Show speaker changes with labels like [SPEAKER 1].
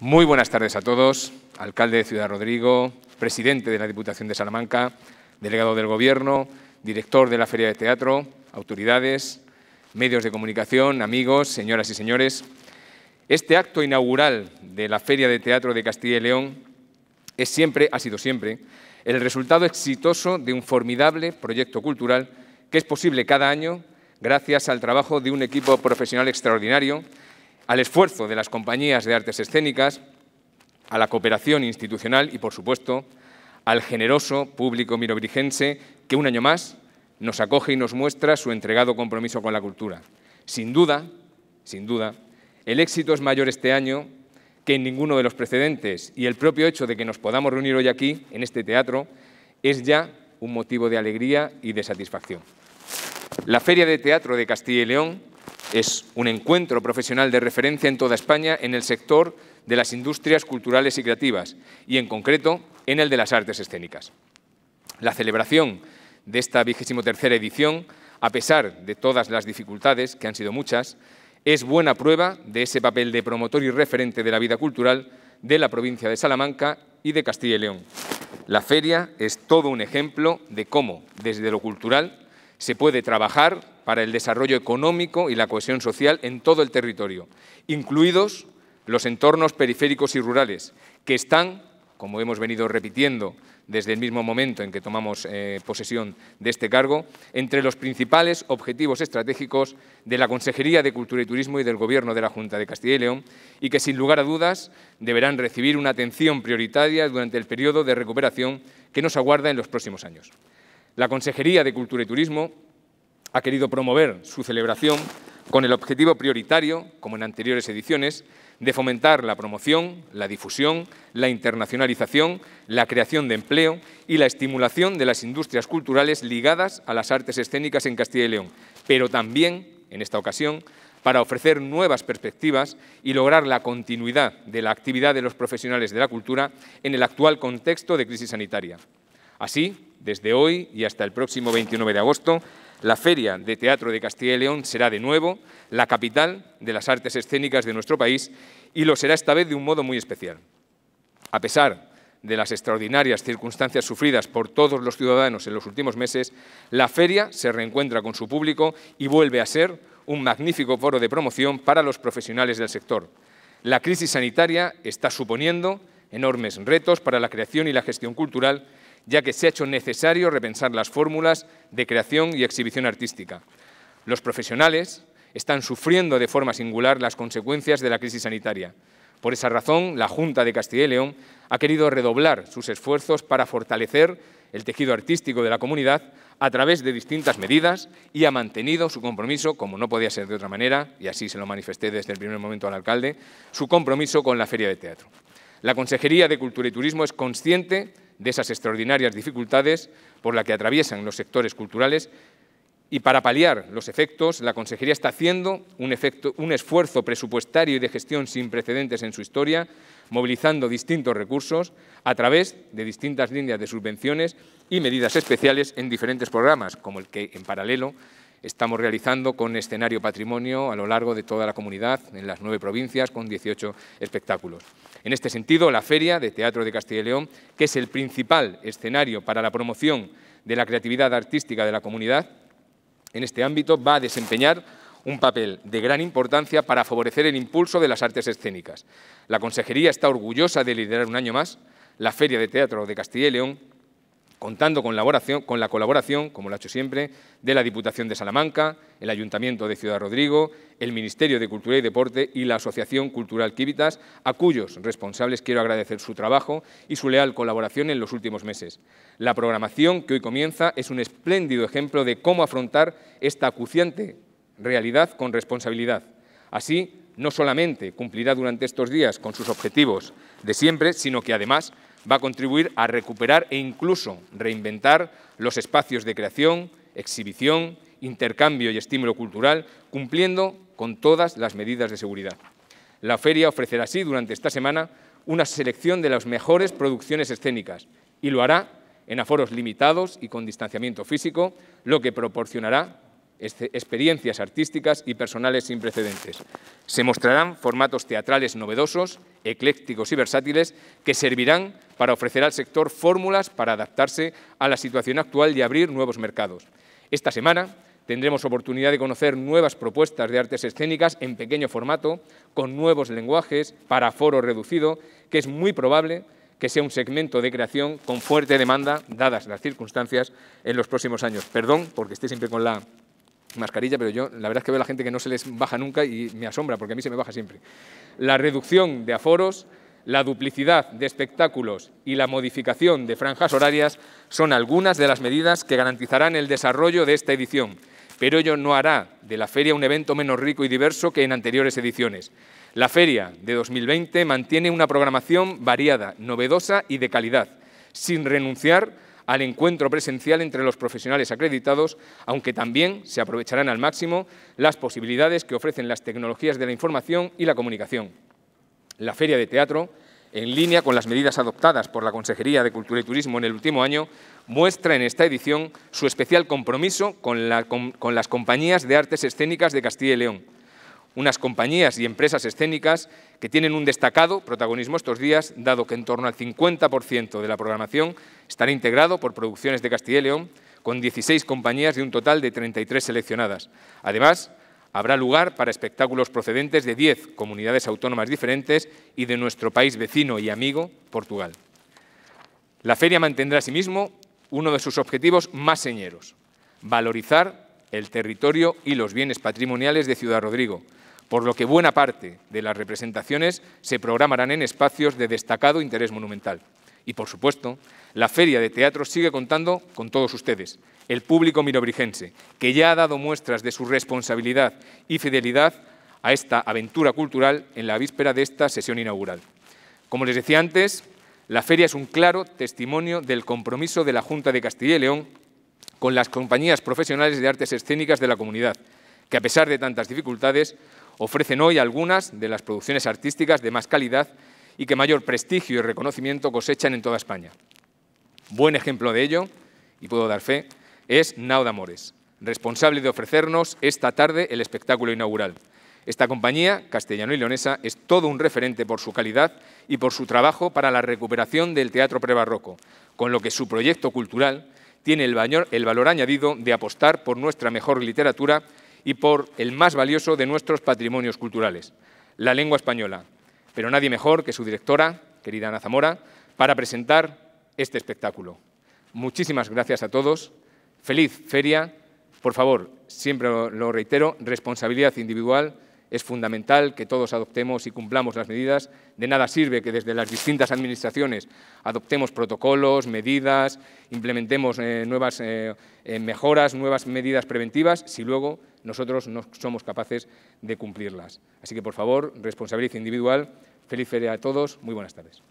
[SPEAKER 1] Muy buenas tardes a todos, alcalde de Ciudad Rodrigo, presidente de la Diputación de Salamanca, delegado del Gobierno, director de la Feria de Teatro, autoridades, medios de comunicación, amigos, señoras y señores. Este acto inaugural de la Feria de Teatro de Castilla y León es siempre, ha sido siempre, el resultado exitoso de un formidable proyecto cultural que es posible cada año gracias al trabajo de un equipo profesional extraordinario al esfuerzo de las compañías de artes escénicas, a la cooperación institucional y, por supuesto, al generoso público mirobrigense que un año más nos acoge y nos muestra su entregado compromiso con la cultura. Sin duda, sin duda, el éxito es mayor este año que en ninguno de los precedentes y el propio hecho de que nos podamos reunir hoy aquí, en este teatro, es ya un motivo de alegría y de satisfacción. La Feria de Teatro de Castilla y León es un encuentro profesional de referencia en toda España en el sector de las industrias culturales y creativas y, en concreto, en el de las artes escénicas. La celebración de esta vigésimo tercera edición, a pesar de todas las dificultades, que han sido muchas, es buena prueba de ese papel de promotor y referente de la vida cultural de la provincia de Salamanca y de Castilla y León. La feria es todo un ejemplo de cómo, desde lo cultural, se puede trabajar para el desarrollo económico y la cohesión social en todo el territorio, incluidos los entornos periféricos y rurales, que están, como hemos venido repitiendo desde el mismo momento en que tomamos eh, posesión de este cargo, entre los principales objetivos estratégicos de la Consejería de Cultura y Turismo y del Gobierno de la Junta de Castilla y León, y que sin lugar a dudas deberán recibir una atención prioritaria durante el periodo de recuperación que nos aguarda en los próximos años. La Consejería de Cultura y Turismo ha querido promover su celebración con el objetivo prioritario, como en anteriores ediciones, de fomentar la promoción, la difusión, la internacionalización, la creación de empleo y la estimulación de las industrias culturales ligadas a las artes escénicas en Castilla y León, pero también, en esta ocasión, para ofrecer nuevas perspectivas y lograr la continuidad de la actividad de los profesionales de la cultura en el actual contexto de crisis sanitaria. Así, desde hoy y hasta el próximo 29 de agosto, la Feria de Teatro de Castilla y León será de nuevo la capital de las artes escénicas de nuestro país y lo será esta vez de un modo muy especial. A pesar de las extraordinarias circunstancias sufridas por todos los ciudadanos en los últimos meses, la feria se reencuentra con su público y vuelve a ser un magnífico foro de promoción para los profesionales del sector. La crisis sanitaria está suponiendo enormes retos para la creación y la gestión cultural ya que se ha hecho necesario repensar las fórmulas de creación y exhibición artística. Los profesionales están sufriendo de forma singular las consecuencias de la crisis sanitaria. Por esa razón, la Junta de Castilla y León ha querido redoblar sus esfuerzos para fortalecer el tejido artístico de la comunidad a través de distintas medidas y ha mantenido su compromiso, como no podía ser de otra manera, y así se lo manifesté desde el primer momento al alcalde, su compromiso con la Feria de Teatro. La Consejería de Cultura y Turismo es consciente de esas extraordinarias dificultades por las que atraviesan los sectores culturales y para paliar los efectos, la Consejería está haciendo un, esfuerzo presupuestario y de gestión sin precedentes en su historia, movilizando distintos recursos a través de distintas líneas de subvenciones y medidas especiales en diferentes programas, como el que en paralelo Estamos realizando con escenario patrimonio a lo largo de toda la comunidad, en las nueve provincias, con 18 espectáculos. En este sentido, la Feria de Teatro de Castilla y León, que es el principal escenario para la promoción de la creatividad artística de la comunidad, en este ámbito va a desempeñar un papel de gran importancia para favorecer el impulso de las artes escénicas. La Consejería está orgullosa de liderar un año más la Feria de Teatro de Castilla y León contando con, la colaboración, como lo ha hecho siempre, de la Diputación de Salamanca, el Ayuntamiento de Ciudad Rodrigo, el Ministerio de Cultura y Deporte y la Asociación Cultural Quívitas, a cuyos responsables quiero agradecer su trabajo y su leal colaboración en los últimos meses. La programación que hoy comienza es un espléndido ejemplo de cómo afrontar esta acuciante realidad con responsabilidad. Así, no solamente cumplirá durante estos días con sus objetivos de siempre, sino que además va a contribuir a recuperar e incluso reinventar los espacios de creación, exhibición, intercambio y estímulo cultural, cumpliendo con todas las medidas de seguridad. La feria ofrecerá así durante esta semana una selección de las mejores producciones escénicas y lo hará en aforos limitados y con distanciamiento físico, lo que proporcionará experiencias artísticas y personales sin precedentes. Se mostrarán formatos teatrales novedosos, eclécticos y versátiles que servirán para ofrecer al sector fórmulas para adaptarse a la situación actual y abrir nuevos mercados. Esta semana tendremos oportunidad de conocer nuevas propuestas de artes escénicas en pequeño formato, con nuevos lenguajes, para foro reducido, que es muy probable que sea un segmento de creación con fuerte demanda, dadas las circunstancias, en los próximos años. Perdón, porque estoy siempre con la mascarilla, pero yo la verdad es que veo a la gente que no se les baja nunca y me asombra porque a mí se me baja siempre. La reducción de aforos, la duplicidad de espectáculos y la modificación de franjas horarias son algunas de las medidas que garantizarán el desarrollo de esta edición, pero ello no hará de la feria un evento menos rico y diverso que en anteriores ediciones. La feria de 2020 mantiene una programación variada, novedosa y de calidad, sin renunciar al encuentro presencial entre los profesionales acreditados, aunque también se aprovecharán al máximo las posibilidades que ofrecen las tecnologías de la información y la comunicación. La feria de teatro, en línea con las medidas adoptadas por la Consejería de Cultura y Turismo en el último año, muestra en esta edición su especial compromiso con, las compañías de artes escénicas de Castilla y León unas compañías y empresas escénicas que tienen un destacado protagonismo estos días, dado que en torno al 50% de la programación estará integrado por producciones de Castilla y León, con 16 compañías de un total de 33 seleccionadas. Además, habrá lugar para espectáculos procedentes de 10 comunidades autónomas diferentes y de nuestro país vecino y amigo, Portugal. La feria mantendrá asimismo uno de sus objetivos más señeros, valorizar el territorio y los bienes patrimoniales de Ciudad Rodrigo, por lo que buena parte de las representaciones se programarán en espacios de destacado interés monumental. Y, por supuesto, la Feria de Teatro sigue contando con todos ustedes, el público mirobrigense, que ya ha dado muestras de su responsabilidad y fidelidad a esta aventura cultural en la víspera de esta sesión inaugural. Como les decía antes, la feria es un claro testimonio del compromiso de la Junta de Castilla y León con las compañías profesionales de artes escénicas de la comunidad, que a pesar de tantas dificultades ofrecen hoy algunas de las producciones artísticas de más calidad y que mayor prestigio y reconocimiento cosechan en toda España. Buen ejemplo de ello, y puedo dar fe, es Nauda Amores, responsable de ofrecernos esta tarde el espectáculo inaugural. Esta compañía, castellano y leonesa, es todo un referente por su calidad y por su trabajo para la recuperación del teatro prebarroco, con lo que su proyecto cultural tiene el valor añadido de apostar por nuestra mejor literatura y por el más valioso de nuestros patrimonios culturales, la lengua española. Pero nadie mejor que su directora, querida Ana Zamora, para presentar este espectáculo. Muchísimas gracias a todos. Feliz feria. Por favor, siempre lo reitero, responsabilidad individual es fundamental que todos adoptemos y cumplamos las medidas. De nada sirve que desde las distintas administraciones adoptemos protocolos, medidas, implementemos eh, nuevas eh, eh, mejoras, nuevas medidas preventivas, si luego nosotros no somos capaces de cumplirlas. Así que, por favor, responsabilidad individual. Feliz feria a todos. Muy buenas tardes.